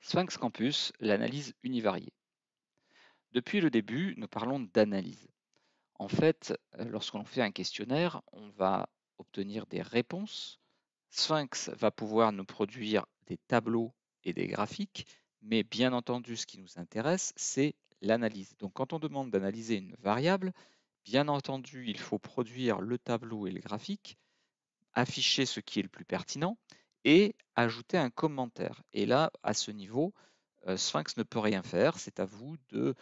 Sphinx Campus, l'analyse univariée. Depuis le début, nous parlons d'analyse. En fait, euh, lorsqu'on fait un questionnaire, on va obtenir des réponses. Sphinx va pouvoir nous produire des tableaux et des graphiques, mais bien entendu, ce qui nous intéresse, c'est l'analyse. Donc quand on demande d'analyser une variable, bien entendu, il faut produire le tableau et le graphique, afficher ce qui est le plus pertinent, et ajouter un commentaire. Et là, à ce niveau, euh, Sphinx ne peut rien faire. C'est à vous de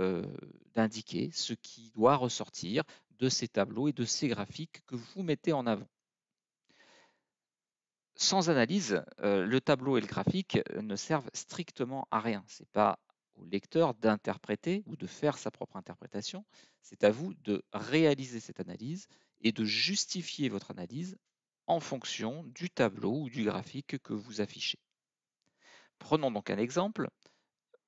euh, d'indiquer ce qui doit ressortir de ces tableaux et de ces graphiques que vous mettez en avant. Sans analyse, euh, le tableau et le graphique ne servent strictement à rien. Ce n'est pas au lecteur d'interpréter ou de faire sa propre interprétation, c'est à vous de réaliser cette analyse et de justifier votre analyse en fonction du tableau ou du graphique que vous affichez. Prenons donc un exemple.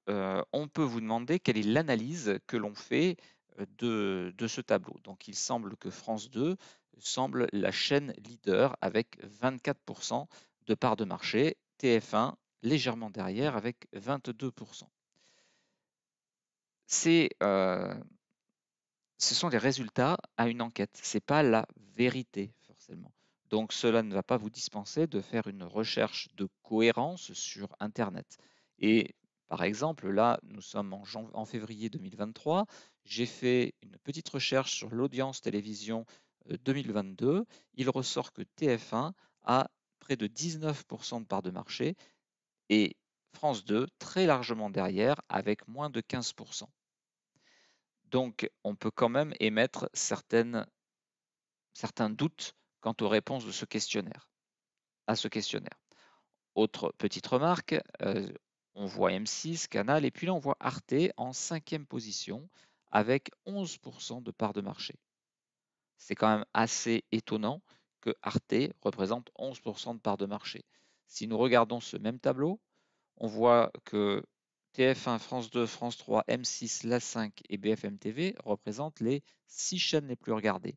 Euh, on peut vous demander quelle est l'analyse que l'on fait euh, de, ce tableau. Donc il semble que France 2 semble la chaîne leader avec 24% de part de marché, TF1 légèrement derrière avec 22%. Euh, ce sont les résultats à une enquête, ce n'est pas la vérité forcément. Donc cela ne va pas vous dispenser de faire une recherche de cohérence sur Internet. Et par exemple, là, nous sommes en, février 2023, j'ai fait une petite recherche sur l'audience télévision 2022. Euh, Il ressort que TF1 a près de 19% de part de marché et France 2 très largement derrière avec moins de 15%. Donc on peut quand même émettre certaines, certains doutes quant aux réponses de ce questionnaire, à ce questionnaire. Autre petite remarque, euh, on voit M6, Canal, et puis là on voit Arte en cinquième position avec 11% de part de marché. C'est quand même assez étonnant que Arte représente 11% de part de marché. Si nous regardons ce même tableau, on voit que TF1, France 2, France 3, M6, La 5 et BFM TV représentent les six chaînes les plus regardées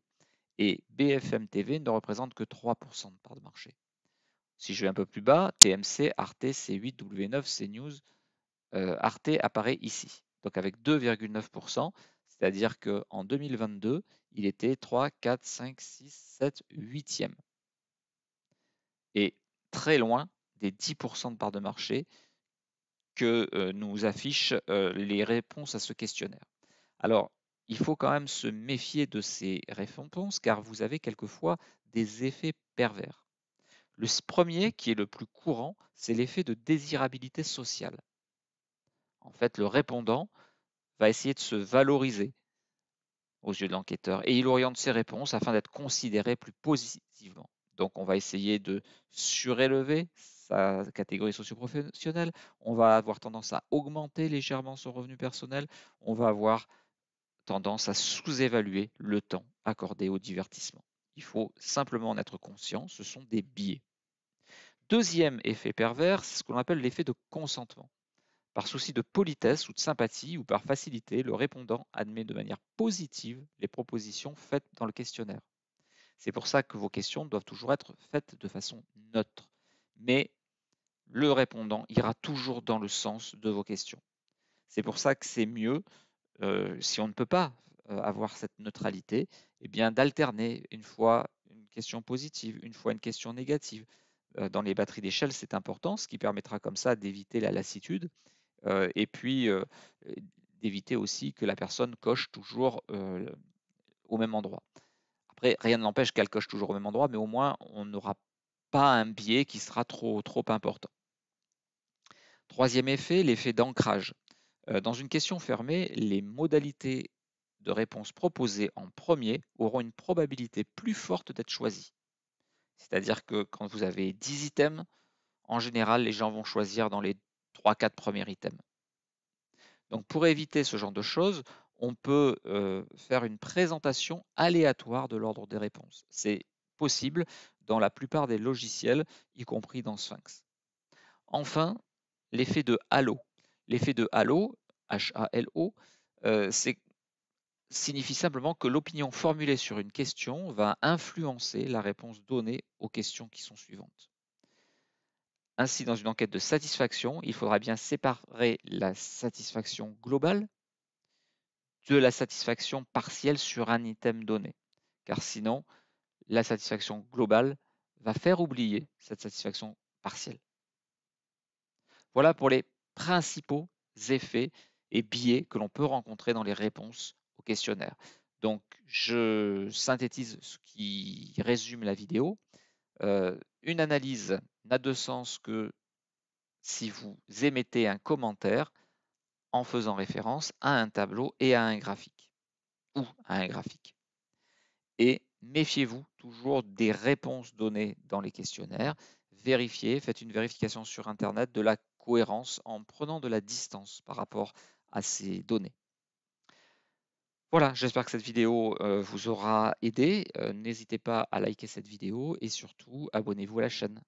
et BFM TV ne représente que 3% de part de marché. Si je vais un peu plus bas, TMC, Arte, C8, W9, CNews, euh, Arte apparaît ici. Donc avec 2,9%, c'est-à-dire qu'en 2022, il était 3, 4, 5, 6, 7, 8e. Et très loin des 10% de part de marché que euh, nous affichent euh, les réponses à ce questionnaire. Alors, il faut quand même se méfier de ces réponses car vous avez quelquefois des effets pervers. Le premier, qui est le plus courant, c'est l'effet de désirabilité sociale. En fait, le répondant va essayer de se valoriser aux yeux de l'enquêteur et il oriente ses réponses afin d'être considéré plus positivement. Donc, on va essayer de surélever sa catégorie socioprofessionnelle, on va avoir tendance à augmenter légèrement son revenu personnel, on va avoir tendance à sous-évaluer le temps accordé au divertissement. Il faut simplement en être conscient, ce sont des biais. Deuxième effet pervers, c'est ce qu'on appelle l'effet de consentement. Par souci de politesse ou de sympathie ou par facilité, le répondant admet de manière positive les propositions faites dans le questionnaire. C'est pour ça que vos questions doivent toujours être faites de façon neutre. Mais le répondant ira toujours dans le sens de vos questions. C'est pour ça que c'est mieux euh, si on ne peut pas euh, avoir cette neutralité, eh bien d'alterner une fois une question positive, une fois une question négative. Euh, dans les batteries d'échelle, c'est important, ce qui permettra comme ça d'éviter la lassitude et puis d'éviter aussi que la personne coche toujours au même endroit. Après, rien ne l'empêche qu'elle coche toujours au même endroit, mais au moins on n'aura pas un biais qui sera trop, trop important. Troisième effet, l'effet d'ancrage. Dans une question fermée, les modalités de réponse proposées en premier auront une probabilité plus forte d'être choisies. C'est-à-dire que quand vous avez 10 items, en général, les gens vont choisir dans les 3-4 premiers items. Donc pour éviter ce genre de choses, on peut faire une présentation aléatoire de l'ordre des réponses. C'est possible dans la plupart des logiciels, y compris dans Sphinx. Enfin, l'effet de halo. L'effet de halo, H-A-L-O, euh, signifie simplement que l'opinion formulée sur une question va influencer la réponse donnée aux questions qui sont suivantes. Ainsi, dans une enquête de satisfaction, il faudra bien séparer la satisfaction globale de la satisfaction partielle sur un item donné, car sinon, la satisfaction globale va faire oublier cette satisfaction partielle. Voilà pour les principaux effets et biais que l'on peut rencontrer dans les réponses aux questionnaires. Donc, je synthétise ce qui résume la vidéo. Euh, une analyse n'a de sens que si vous émettez un commentaire en faisant référence à un tableau et à un graphique, ou à un graphique. Et méfiez-vous toujours des réponses données dans les questionnaires. Vérifiez, faites une vérification sur Internet de la cohérence en prenant de la distance par rapport à ces données. Voilà, j'espère que cette vidéo euh, vous aura aidé. Euh, n'hésitez pas à liker cette vidéo et surtout abonnez-vous à la chaîne.